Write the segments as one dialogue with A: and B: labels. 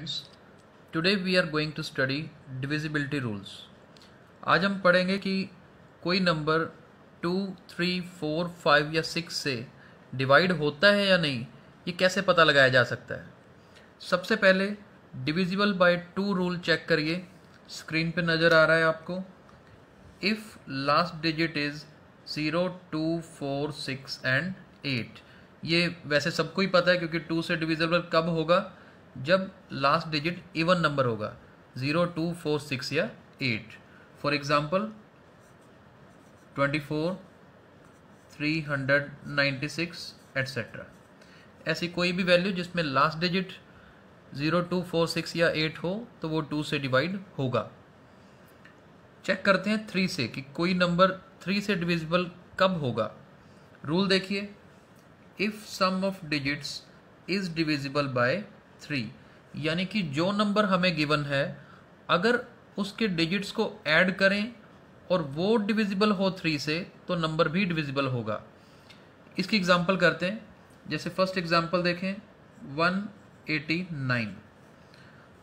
A: friends today we are going to study divisibility rules आज हम पढ़ेंगे कि कोई number two three four five या सिक्स से डिवाइड होता है या नहीं ये कैसे पता लगाया जा सकता है सबसे पहले divisible by two rule check करिए स्क्रीन पे नज़र आ रहा है आपको if last digit is zero two four six and eight ये वैसे सबको ही पता है क्योंकि टू से डिविजिबल कब होगा जब लास्ट डिजिट इवन नंबर होगा ज़ीरो टू फोर सिक्स या eight for example twenty four three hundred ninety six etcetera ऐसी कोई भी वैल्यू जिसमें last digit zero two four six या एट हो तो वो टू से डिवाइड होगा चेक करते हैं थ्री से कि कोई नंबर थ्री से डिविजिबल कब होगा रूल देखिए if sum of digits is divisible by three यानी कि जो नंबर हमें गिवन है अगर उसके डिजिट्स को ऐड करें और वो डिविजिबल हो थ्री से तो नंबर भी डिविजिबल होगा इसकी एग्जांपल करते हैं जैसे फर्स्ट एग्जांपल देखें 189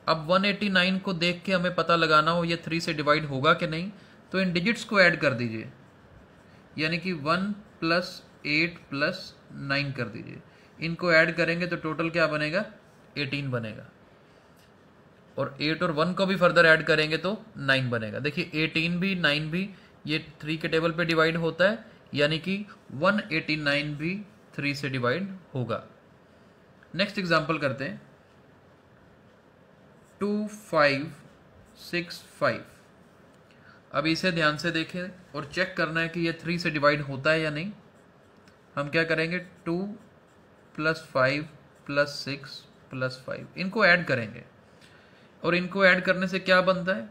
A: अब 189 को देख के हमें पता लगाना हो ये थ्री से डिवाइड होगा कि नहीं तो इन डिजिट्स को ऐड कर दीजिए यानी कि one plus eight plus nine कर दीजिए इनको ऐड करेंगे तो टोटल क्या बनेगा एटीन बनेगा और एट और वन को भी फर्दर ऐड करेंगे तो नाइन बनेगा देखिए एटीन भी नाइन भी ये थ्री के टेबल पे डिवाइड होता है यानी कि वन एटीन नाइन भी थ्री से डिवाइड होगा नेक्स्ट एग्जाम्पल करते हैं टू फाइव सिक्स फाइव अब इसे ध्यान से देखें और चेक करना है कि ये थ्री से डिवाइड होता है या नहीं हम क्या करेंगे two plus five plus six plus five इनको ऐड करेंगे और इनको ऐड करने से क्या बनता है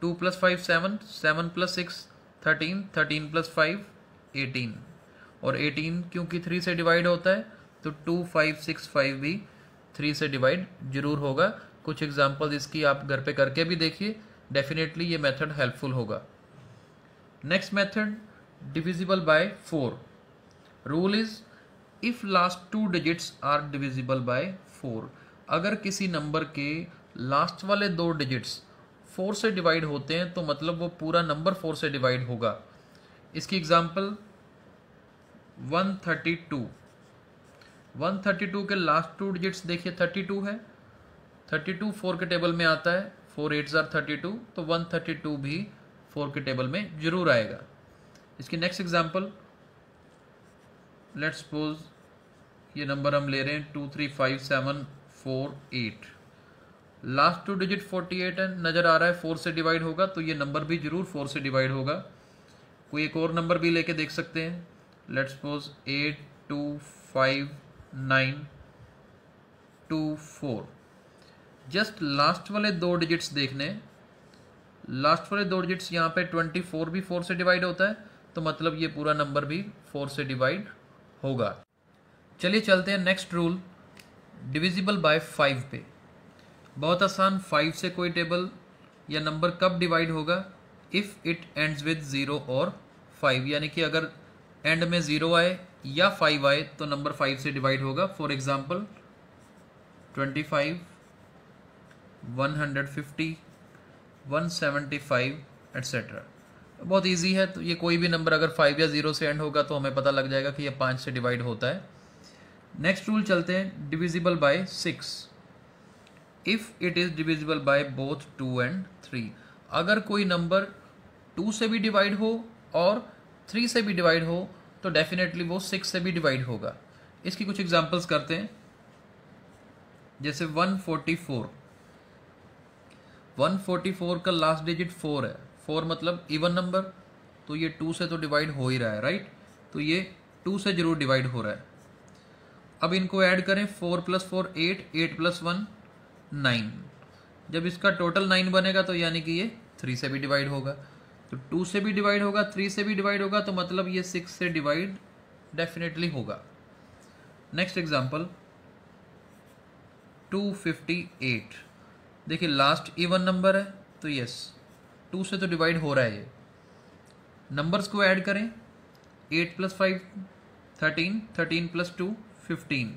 A: two plus five seven seven plus six thirteen thirteen plus five eighteen और एटीन क्योंकि थ्री से डिवाइड होता है तो टू फाइव सिक्स फाइव भी थ्री से डिवाइड जरूर होगा कुछ एग्जाम्पल इसकी आप घर पे करके भी देखिए डेफिनेटली ये मेथड हेल्पफुल होगा next method divisible by four rule is if last two digits are divisible by four अगर किसी नंबर के लास्ट वाले दो डिजिट्स फोर से डिवाइड होते हैं तो मतलब वो पूरा नंबर फोर से डिवाइड होगा इसकी example one thirty two one thirty two के लास्ट टू डिजिट्स देखिए थर्टी टू है थर्टी टू फोर के टेबल में आता है four eight are thirty two तो वन थर्टी टू भी फोर के टेबल में जरूर आएगा इसकी नेक्स्ट एग्जाम्पल लेट्स सपोज ये नंबर हम ले रहे हैं two three five seven four eight last two digit forty eight है नज़र आ रहा है फोर से डिवाइड होगा तो ये नंबर भी ज़रूर फोर से डिवाइड होगा कोई एक और नंबर भी लेके देख सकते हैं let's suppose eight two five nine two four just last वाले दो डिजिट्स देखने लास्ट वाले दो डिजिट्स यहाँ पे ट्वेंटी फोर भी फोर से डिवाइड होता है तो मतलब ये पूरा नंबर भी फोर से डिवाइड होगा चलिए चलते हैं next rule divisible by five पे बहुत आसान फाइव से कोई टेबल या नंबर कब डिवाइड होगा if it ends with zero और फाइव यानी कि अगर एंड में ज़ीरो आए या फाइव आए तो नंबर फाइव से डिवाइड होगा for example twenty five one hundred fifty one seventy five etcetera बहुत इजी है तो ये कोई भी नंबर अगर फाइव या ज़ीरो से एंड होगा तो हमें पता लग जाएगा कि ये पाँच से डिवाइड होता है नेक्स्ट रूल चलते हैं divisible by six if it is divisible by both two and three अगर कोई नंबर टू से भी डिवाइड हो और थ्री से भी डिवाइड हो तो डेफिनेटली वो सिक्स से भी डिवाइड होगा इसकी कुछ एग्जाम्पल्स करते हैं जैसे one forty four one forty four का लास्ट डिजिट फोर है फोर मतलब इवन नंबर तो ये टू से तो डिवाइड हो ही रहा है राइट तो ये टू से ज़रूर डिवाइड हो रहा है अब इनको ऐड करें four plus four eight eight plus one nine जब इसका टोटल नाइन बनेगा तो यानी कि ये थ्री से भी डिवाइड होगा तो टू से भी डिवाइड होगा थ्री से भी डिवाइड होगा तो मतलब ये सिक्स से डिवाइड डेफिनेटली होगा next example two fifty eight देखिए लास्ट इवन नंबर है तो यस टू से तो डिवाइड हो रहा है ये नंबर्स को ऐड करें eight plus five thirteen thirteen plus two fifteen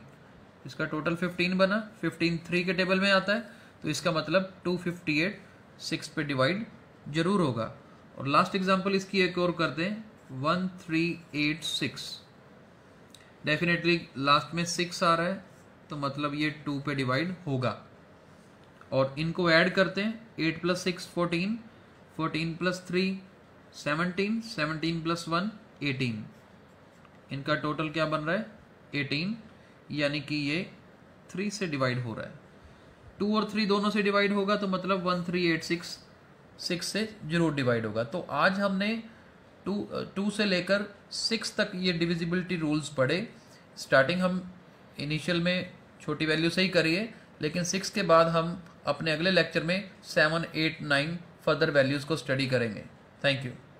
A: इसका टोटल फिफ्टीन बना फिफ्टीन थ्री के टेबल में आता है तो इसका मतलब टू फिफ्टी एट सिक्स पे डिवाइड जरूर होगा और लास्ट एग्जाम्पल इसकी एक और करते हैं one three eight six definitely last में सिक्स आ रहा है तो मतलब ये टू पे डिवाइड होगा और इनको ऐड करते हैं eight plus six fourteen fourteen plus three seventeen seventeen plus one eighteen इनका टोटल क्या बन रहा है एटीन यानी कि ये थ्री से डिवाइड हो रहा है टू और थ्री दोनों से डिवाइड होगा तो मतलब one three eight six six से जरूर डिवाइड होगा तो आज हमने टू टू से लेकर सिक्स तक ये डिविजिबिलिटी रूल्स पढ़े स्टार्टिंग हम इनिशियल में छोटी वैल्यू से ही करिए लेकिन सिक्स के बाद हम अपने अगले लेक्चर में seven eight nine further values को स्टडी करेंगे थैंक यू